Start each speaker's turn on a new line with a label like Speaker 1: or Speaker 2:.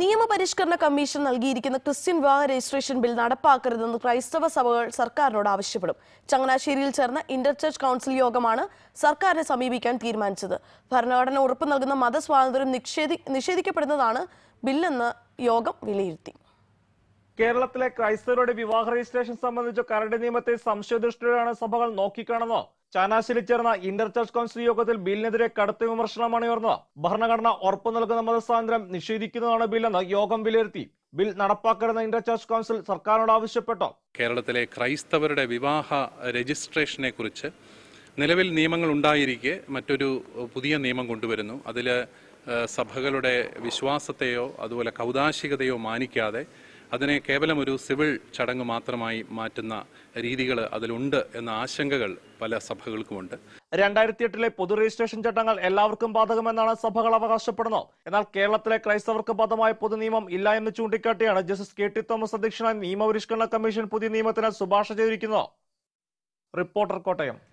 Speaker 1: നിയമപരിഷ്കരണ commission നൽകിയിരിക്കുന്ന Christian വിവാഹ registration bill നടപ്പാക്കരുതെന്ന് ക്രൈസ്തവ സഭകൾ സർക്കാരിനോട് ആവശ്യപ്പെടും ചങ്ങനാശ്ശേരിയിൽ ചേർന്ന ഇന്റർചർച്ച് കൗൺസിൽ യോഗമാണ് സർക്കാരിനെ സമീപിക്കാൻ തീരുമാനിച്ചത് ഭരണഘടന ഉറപ്പു നൽകുന്ന മതസ്വാതന്ത്ര്യം നിഷേധിക്കപ്പെടുന്നതാണ് ബില്ലെന്ന് യോഗം വിലയിരുത്തി
Speaker 2: കേരളത്തിലെ ക്രൈസ്തവരുടെ വിവാഹ രജിസ്ട്രേഷൻ സംബന്ധിച്ച കരട് നിയമത്തെ സംശയദൃഷ്ടിയോടെയാണ് സഭകൾ നോക്കിക്കാണെന്ന് ചാനാശ്ശേരി ചേർന്ന ഇന്റർ ചർച്ച് കൗൺസിൽ യോഗത്തിൽ ബില്ലിനെതിരെ കടുത്ത വിമർശനമാണ് ഉയർന്നത് ഭരണഘടന ഉറപ്പു നൽകുന്ന മതസ്വാതന്ത്ര്യം നിഷേധിക്കുന്നതാണ് ബില്ലെന്ന് യോഗം വിലയിരുത്തി ബിൽ നടപ്പാക്കരുന്ന ഇന്റർ ചർച്ച് കൗൺസിൽ സർക്കാരിനോട് ആവശ്യപ്പെട്ടു
Speaker 3: കേരളത്തിലെ ക്രൈസ്തവരുടെ വിവാഹ രജിസ്ട്രേഷനെ കുറിച്ച് നിലവിൽ നിയമങ്ങൾ ഉണ്ടായിരിക്കെ മറ്റൊരു പുതിയ നിയമം കൊണ്ടുവരുന്നു അതിൽ സഭകളുടെ വിശ്വാസത്തെയോ അതുപോലെ കൗതാശികതയോ മാനിക്കാതെ അതിനെ കേവലം ഒരു സിവിൽ ചടങ്ങ് മാത്രമായി മാറ്റുന്ന രീതികൾ അതിലുണ്ട് എന്ന ആശങ്കകൾ പല സഭകൾക്കുമുണ്ട് രണ്ടായിരത്തി എട്ടിലെ പൊതു
Speaker 2: രജിസ്ട്രേഷൻ ചട്ടങ്ങൾ എല്ലാവർക്കും ബാധകമെന്നാണ് സഭകൾ അവകാശപ്പെടുന്നത് എന്നാൽ കേരളത്തിലെ ക്രൈസ്തവർക്ക് ബാധമായ പൊതു നിയമം ഇല്ല എന്ന് ചൂണ്ടിക്കാട്ടിയാണ് ജസ്റ്റിസ് കെ ടി തോമസ് അധ്യക്ഷനായ നിയമപരിഷ്കരണ കമ്മീഷൻ പുതിയ നിയമത്തിന് ശുപാർശ ചെയ്തിരിക്കുന്നത് റിപ്പോർട്ടർ കോട്ടയം